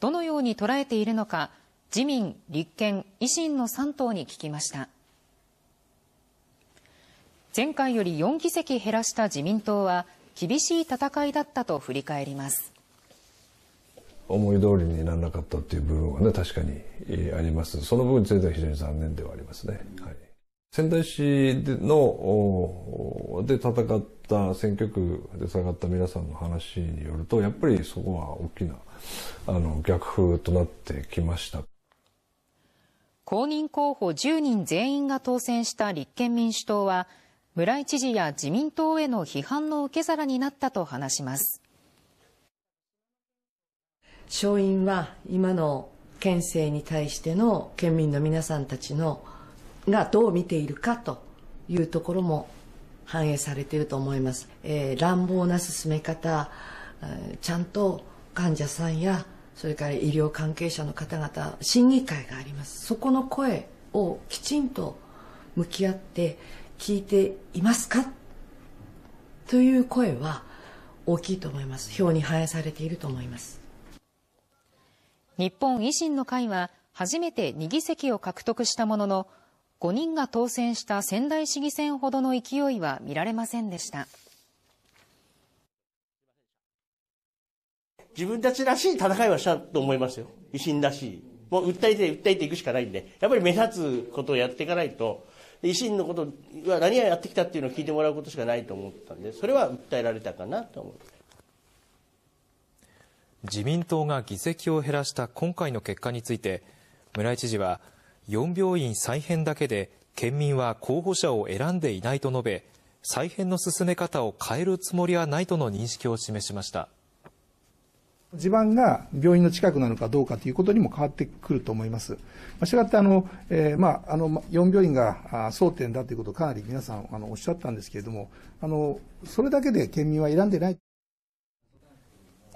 どのように捉えているのか、自民、立憲、維新の3党に聞きました。前回より4議席減らした自民党は、厳しい戦いだったと振り返ります。思い通りにならなかったという部分はね、確かにあります。その部分については非常に残念ではありますね。はい、仙台市でので戦った選挙区で下がった皆さんの話によるとやっぱりそこは大きなあの逆風となってきました公認候補10人全員が当選した立憲民主党は村井知事や自民党への批判の受け皿になったと話します勝因は今の県政に対しての県民の皆さんたちのがどう見ているかというところも反映されていると思います、えー、乱暴な進め方、えー、ちゃんと患者さんやそれから医療関係者の方々審議会がありますそこの声をきちんと向き合って聞いていますかという声は大きいと思います表に反映されていると思います日本維新の会は初めて2議席を獲得したものの5人が当選した仙台市議選ほどの勢いは見られませんでした。自分たちらしい戦いはしたと思いますよ。維新らしい。もう訴えて訴えていくしかないんで、やっぱり目立つことをやっていかないと、維新のことは何をやってきたっていうのを聞いてもらうことしかないと思ったんで、それは訴えられたかなと思いま自民党が議席を減らした今回の結果について、村井知事は、4病院再編だけで県民は候補者を選んでいないと述べ、再編の進め方を変えるつもりはないとの認識を示しました。地盤が病院の近くなのかどうかということにも変わってくると思います。したがってあの、えー、まあ、あの、4病院が争点だということをかなり皆さんあのおっしゃったんですけれども、あの、それだけで県民は選んでない。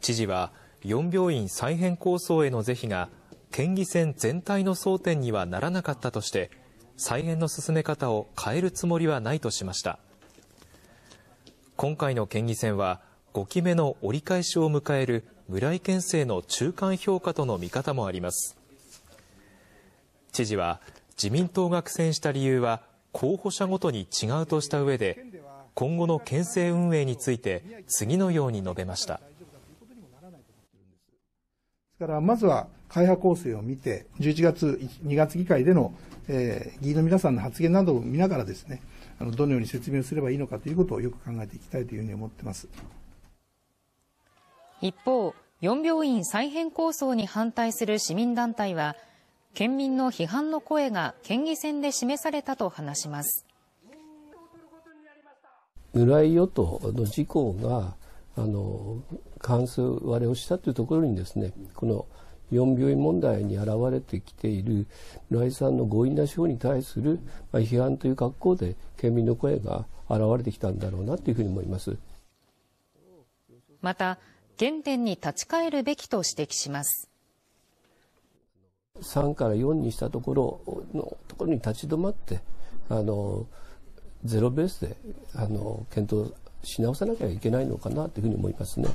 知事は、4病院再編構想への是非が県議選全体の争点にはならなかったとして、再編の進め方を変えるつもりはないとしました。今回の県議選は、5期目の折り返しを迎える村井県政の中間評価との見方もあります。知事は、自民党が苦戦した理由は、候補者ごとに違うとした上で、今後の県政運営について、次のように述べました。ですから、まずは会派構成を見て、11月、2月議会での、えー、議員の皆さんの発言などを見ながらですね、あのどのように説明をすればいいのかということをよく考えていきたいというふうに思ってます。一方、4病院再編構想に反対する市民団体は、県民の批判の声が県議選で示されたと話します。浦井与党の事項があの関数割れをしたというところにですねこの4病院問題に現れてきている村井さんの強引な手法に対する、まあ、批判という格好で県民の声が現れてきたんだろうなというふうに思います。また原点に立ち返るべきと指摘します。3から4にしたところのところに立ち止まってあのゼロベースであの検討し直さなきゃいけないのかなというふうに思いますね。